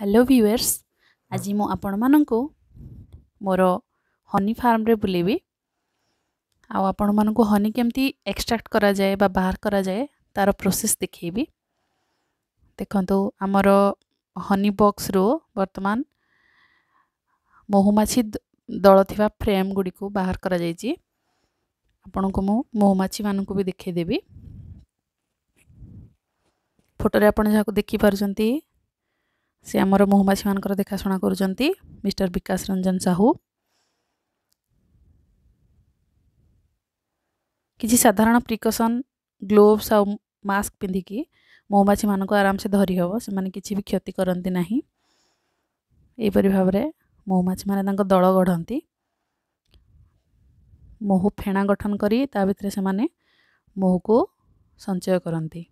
hello viewers आज मुझे मोर Honey farm रे बुलेबी आपण मान हनी केमती एक्सट्राक्ट करा जाए बा बाहर करा जाए तार प्रोसेस देखेबी देखो आमर हनी बॉक्स रो वर्तमान मोहमाछी दल या फ्रेम गुड़ी को बाहर करा जाए आपण को मु मोहमाछी मान को भी देखेदेवी फोटो आप देखिपार ସେ ଆମର ମହୁମାଛିମାନଙ୍କର ଦେଖାଶୁଣା କରୁଛନ୍ତି ମିଷ୍ଟର ବିକାଶ ରଞ୍ଜନ ସାହୁ କିଛି ସାଧାରଣ ପ୍ରିକସନ୍ ଗ୍ଲୋଭ୍ସ ଆଉ ମାସ୍କ ପିନ୍ଧିକି ମହୁମାଛିମାନଙ୍କୁ ଆରାମସେ ଧରି ହେବ ସେମାନେ କିଛି ବି କ୍ଷତି କରନ୍ତି ନାହିଁ ଏହିପରି ଭାବରେ ମହୁମାଛିମାନେ ତାଙ୍କ ଦଳ ଗଢ଼ନ୍ତି ମହୁ ଫେଣା ଗଠନ କରି ତା ଭିତରେ ସେମାନେ ମହୁକୁ ସଞ୍ଚୟ କରନ୍ତି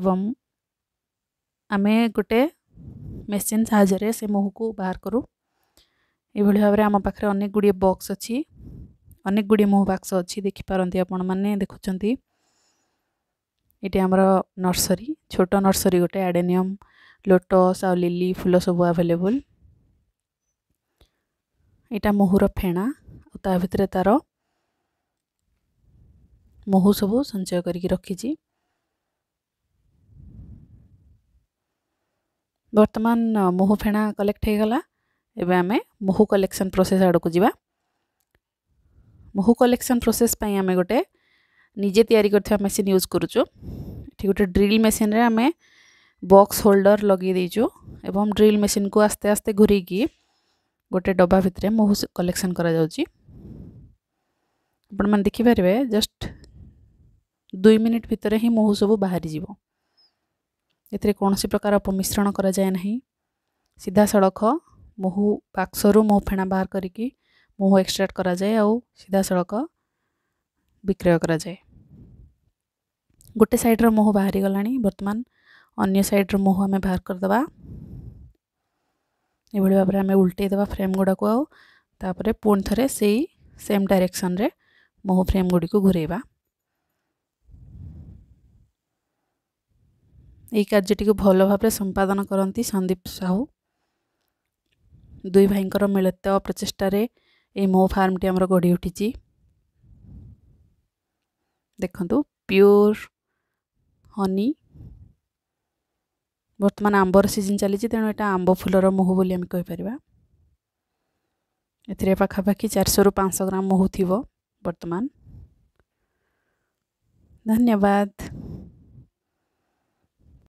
ଏବଂ ଆମେ ଗୋଟେ ମେସିନ୍ ସାହାଯ୍ୟରେ ସେ ମହୁକୁ ବାହାର କରୁ ଏଇଭଳି ଭାବରେ ଆମ ପାଖରେ ଅନେକ ଗୁଡ଼ିଏ ବକ୍ସ ଅଛି ଅନେକ ଗୁଡ଼ିଏ ମହୁ ବାକ୍ସ ଅଛି ଦେଖିପାରନ୍ତି ଆପଣମାନେ ଦେଖୁଛନ୍ତି ଏଠି ଆମର ନର୍ସରୀ ଛୋଟ ନର୍ସରୀ ଗୋଟେ ଆଡ଼େନିୟମ୍ ଲୋଟସ୍ ଆଉ ଲିଲି ଫୁଲ ସବୁ ଆଭେଲେବୁଲ୍ ଏଇଟା ମହୁର ଫେଣା ଆଉ ତା ଭିତରେ ତା'ର ମହୁ ସବୁ ସଞ୍ଚୟ କରିକି ରଖିଛି बर्तमान मुह फेणा कलेक्ट होगा एमें मुह कलेक्शन प्रोसेस आड़ को जी मुह कलेक्शन प्रोसेस आम गोटे निजे या मेसीन यूज करुच्छू गोटे ड्रिल मेसीन आम बक्स होल्डर लगे एवं ड्रिल मेसीन को आस्ते आस्ते घूरिक गोटे डबा भितर मुह कलेक्शन कर देखिपर जस्ट दुई मिनिट भितर ही मुह सबू बाहरी जीवन ଏଥିରେ କୌଣସି ପ୍ରକାର ଅପମିଶ୍ରଣ କରାଯାଏ ନାହିଁ ସିଧାସଳଖ ମହୁ ବାକ୍ସରୁ ମହୁ ଫେଣା ବାହାର କରିକି ମହୁ ଏକ୍ସଟ୍ରାକ୍ଟ କରାଯାଏ ଆଉ ସିଧାସଳଖ ବିକ୍ରୟ କରାଯାଏ ଗୋଟେ ସାଇଡ଼୍ର ମହୁ ବାହାରିଗଲାଣି ବର୍ତ୍ତମାନ ଅନ୍ୟ ସାଇଡ଼୍ର ମହୁ ଆମେ ବାହାର କରିଦେବା ଏଭଳି ଭାବରେ ଆମେ ଉଲ୍ଟେଇ ଦେବା ଫ୍ରେମ୍ ଗୁଡ଼ାକୁ ଆଉ ତାପରେ ପୁଣି ଥରେ ସେଇ ସେମ୍ ଡାଇରେକ୍ସନ୍ରେ ମହୁ ଫ୍ରେମ୍ ଗୁଡ଼ିକୁ ଘୁରେଇବା ଏହି କାର୍ଯ୍ୟଟିକୁ ଭଲ ଭାବରେ ସମ୍ପାଦନ କରନ୍ତି ସନ୍ଦୀପ ସାହୁ ଦୁଇ ଭାଇଙ୍କର ମିଳିତ ପ୍ରଚେଷ୍ଟାରେ ଏଇ ମୋ ଫାର୍ମଟି ଆମର ଗଢ଼ି ଉଠିଛି ଦେଖନ୍ତୁ ପିଓର ହନି ବର୍ତ୍ତମାନ ଆମ୍ବର ସିଜିନ୍ ଚାଲିଛି ତେଣୁ ଏଇଟା ଆମ୍ବ ଫୁଲର ମହୁ ବୋଲି ଆମେ କହିପାରିବା ଏଥିରେ ପାଖାପାଖି ଚାରିଶହରୁ ପାଞ୍ଚଶହ ଗ୍ରାମ ମହୁ ଥିବ ବର୍ତ୍ତମାନ ଧନ୍ୟବାଦ